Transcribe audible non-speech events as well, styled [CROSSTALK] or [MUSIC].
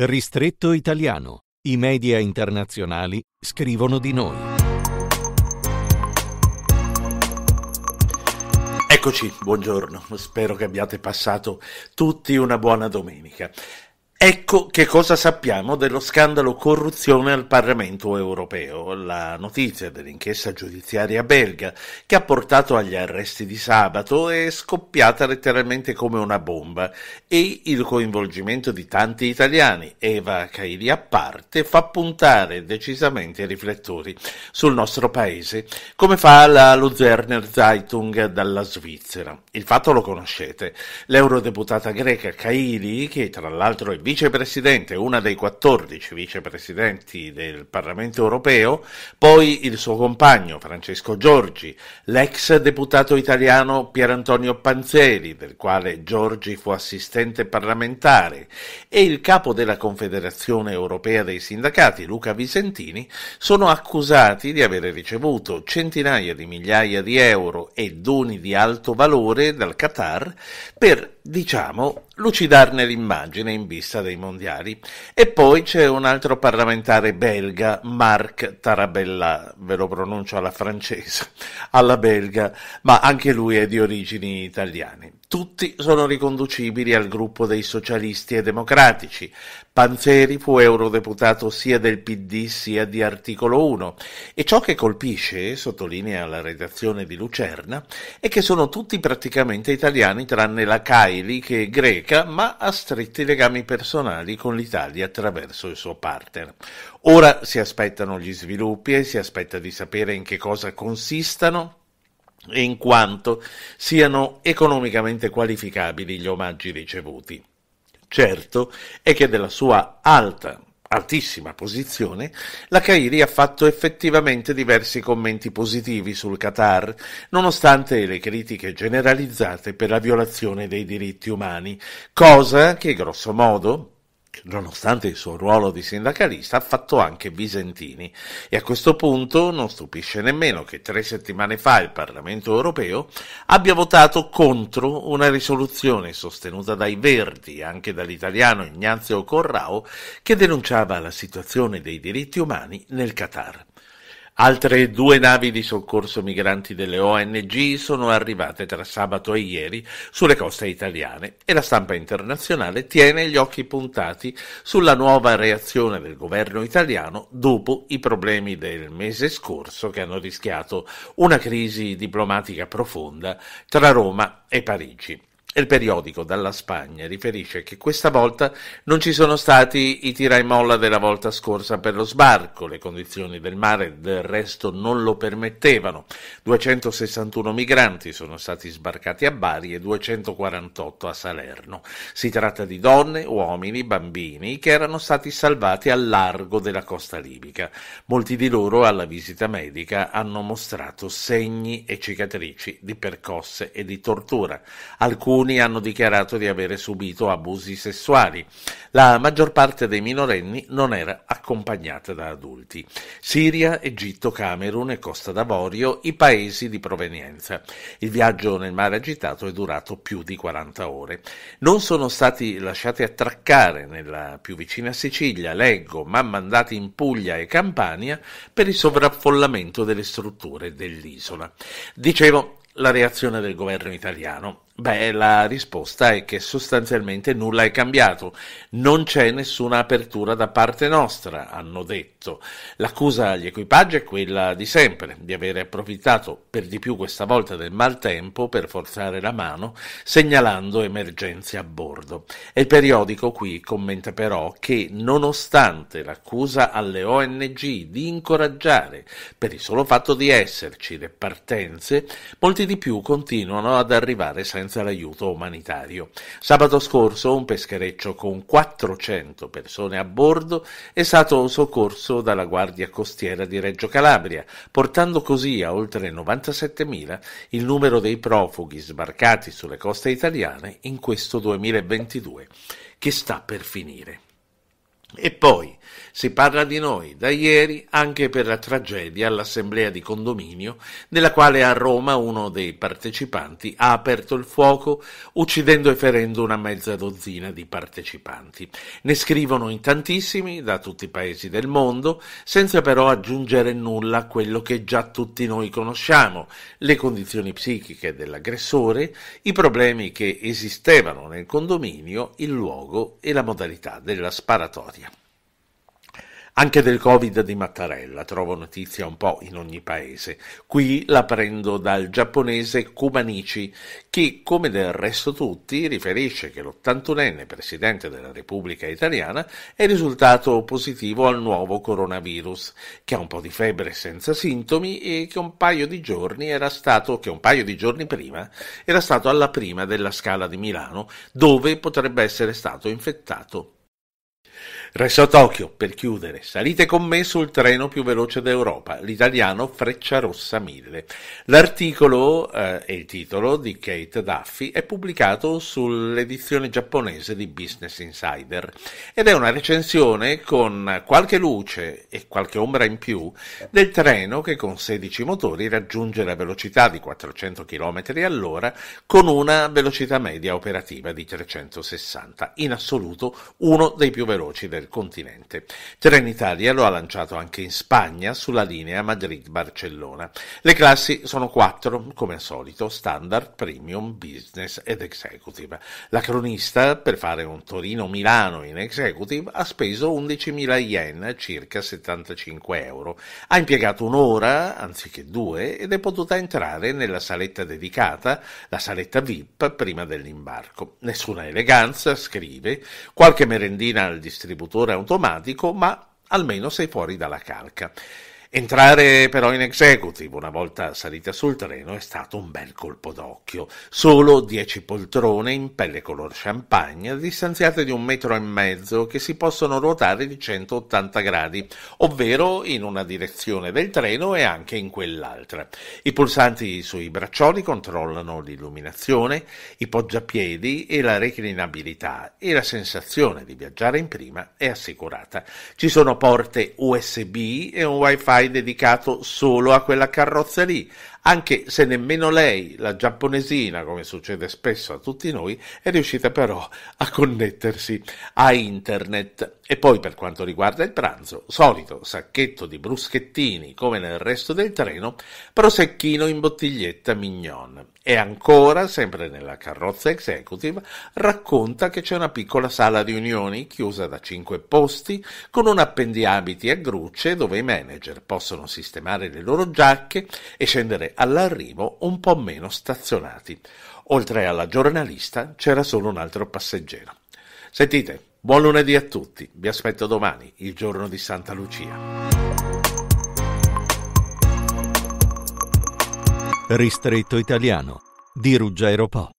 Ristretto italiano. I media internazionali scrivono di noi. Eccoci, buongiorno. Spero che abbiate passato tutti una buona domenica. Ecco che cosa sappiamo dello scandalo corruzione al Parlamento europeo, la notizia dell'inchiesta giudiziaria belga che ha portato agli arresti di sabato è scoppiata letteralmente come una bomba e il coinvolgimento di tanti italiani, Eva Caili a parte, fa puntare decisamente i riflettori sul nostro paese, come fa la Luzerner Zeitung dalla Svizzera. Il fatto lo conoscete. L'eurodeputata greca Caili, che tra l'altro è vicepresidente, una dei 14 vicepresidenti del Parlamento europeo, poi il suo compagno Francesco Giorgi, l'ex deputato italiano Pierantonio Panzeri, del quale Giorgi fu assistente parlamentare, e il capo della Confederazione europea dei sindacati Luca Visentini sono accusati di avere ricevuto centinaia di migliaia di euro e doni di alto valore dal Qatar per, diciamo, lucidarne l'immagine in vista presenza dei mondiali. E poi c'è un altro parlamentare belga, Marc Tarabella, ve lo pronuncio alla francese, [LAUGHS] alla belga, ma anche lui è di origini italiane. Tutti sono riconducibili al gruppo dei socialisti e democratici. Panzeri fu eurodeputato sia del PD sia di Articolo 1 e ciò che colpisce, sottolinea la redazione di Lucerna, è che sono tutti praticamente italiani tranne la Kaili che è greca ma ha stretti legami personali con l'Italia attraverso il suo partner. Ora si aspettano gli sviluppi e si aspetta di sapere in che cosa consistano in quanto siano economicamente qualificabili gli omaggi ricevuti. Certo è che della sua alta altissima posizione, la Kairi ha fatto effettivamente diversi commenti positivi sul Qatar, nonostante le critiche generalizzate per la violazione dei diritti umani, cosa che grosso modo nonostante il suo ruolo di sindacalista, ha fatto anche Bisentini. E a questo punto non stupisce nemmeno che tre settimane fa il Parlamento europeo abbia votato contro una risoluzione sostenuta dai Verdi e anche dall'italiano Ignazio Corrao che denunciava la situazione dei diritti umani nel Qatar. Altre due navi di soccorso migranti delle ONG sono arrivate tra sabato e ieri sulle coste italiane e la stampa internazionale tiene gli occhi puntati sulla nuova reazione del governo italiano dopo i problemi del mese scorso che hanno rischiato una crisi diplomatica profonda tra Roma e Parigi. Il periodico dalla Spagna riferisce che questa volta non ci sono stati i tira e molla della volta scorsa per lo sbarco, le condizioni del mare del resto non lo permettevano. 261 migranti sono stati sbarcati a Bari e 248 a Salerno. Si tratta di donne, uomini, bambini che erano stati salvati al largo della costa libica. Molti di loro alla visita medica hanno mostrato segni e cicatrici di percosse e di tortura. Alcuni alcuni hanno dichiarato di avere subito abusi sessuali. La maggior parte dei minorenni non era accompagnata da adulti. Siria, Egitto, Camerun e Costa d'Avorio, i paesi di provenienza. Il viaggio nel mare agitato è durato più di 40 ore. Non sono stati lasciati attraccare nella più vicina Sicilia, Leggo, ma mandati in Puglia e Campania per il sovraffollamento delle strutture dell'isola. Dicevo, la reazione del governo italiano. Beh, la risposta è che sostanzialmente nulla è cambiato, non c'è nessuna apertura da parte nostra, hanno detto. L'accusa agli equipaggi è quella di sempre, di avere approfittato per di più questa volta del maltempo per forzare la mano, segnalando emergenze a bordo. E il periodico qui commenta però che nonostante l'accusa alle ONG di incoraggiare, per il solo fatto di esserci, le partenze, molti di più continuano ad arrivare senza senza l'aiuto umanitario. Sabato scorso un peschereccio con 400 persone a bordo è stato soccorso dalla Guardia Costiera di Reggio Calabria, portando così a oltre 97.000 il numero dei profughi sbarcati sulle coste italiane in questo 2022, che sta per finire. E poi si parla di noi da ieri anche per la tragedia all'assemblea di condominio, nella quale a Roma uno dei partecipanti ha aperto il fuoco uccidendo e ferendo una mezza dozzina di partecipanti. Ne scrivono in tantissimi da tutti i paesi del mondo, senza però aggiungere nulla a quello che già tutti noi conosciamo, le condizioni psichiche dell'aggressore, i problemi che esistevano nel condominio, il luogo e la modalità della sparatoria. Anche del Covid di Mattarella trovo notizia un po' in ogni paese. Qui la prendo dal giapponese Kumanichi, che come del resto tutti riferisce che l'81enne presidente della Repubblica Italiana è risultato positivo al nuovo coronavirus, che ha un po' di febbre senza sintomi e che un paio di giorni, stato, paio di giorni prima era stato alla prima della scala di Milano, dove potrebbe essere stato infettato Resto a Tokyo, per chiudere, salite con me sul treno più veloce d'Europa, l'italiano Frecciarossa 1000. L'articolo eh, e il titolo di Kate Duffy è pubblicato sull'edizione giapponese di Business Insider ed è una recensione con qualche luce e qualche ombra in più del treno che con 16 motori raggiunge la velocità di 400 km all'ora con una velocità media operativa di 360, in assoluto uno dei più veloci del del continente. Trenitalia lo ha lanciato anche in Spagna sulla linea Madrid-Barcellona. Le classi sono quattro, come al solito, standard, premium, business ed executive. La cronista, per fare un Torino-Milano in executive, ha speso 11.000 yen, circa 75 euro. Ha impiegato un'ora, anziché due, ed è potuta entrare nella saletta dedicata, la saletta VIP, prima dell'imbarco. Nessuna eleganza, scrive, qualche merendina al distributore motore automatico, ma almeno sei fuori dalla calca. Entrare però in executive una volta salita sul treno è stato un bel colpo d'occhio. Solo dieci poltrone in pelle color champagne, distanziate di un metro e mezzo, che si possono ruotare di 180 gradi, ovvero in una direzione del treno e anche in quell'altra. I pulsanti sui braccioli controllano l'illuminazione, i poggiapiedi e la reclinabilità e la sensazione di viaggiare in prima è assicurata. Ci sono porte USB e un wifi dedicato solo a quella carrozza lì, anche se nemmeno lei, la giapponesina, come succede spesso a tutti noi, è riuscita però a connettersi a internet. E poi per quanto riguarda il pranzo, solito sacchetto di bruschettini come nel resto del treno, prosecchino in bottiglietta mignon. E ancora, sempre nella carrozza executive, racconta che c'è una piccola sala riunioni chiusa da cinque posti con un appendiabiti a grucce dove i manager possono sistemare le loro giacche e scendere all'arrivo un po' meno stazionati. Oltre alla giornalista c'era solo un altro passeggero. Sentite, buon lunedì a tutti, vi aspetto domani, il giorno di Santa Lucia. Ristretto italiano di Ruggero Po.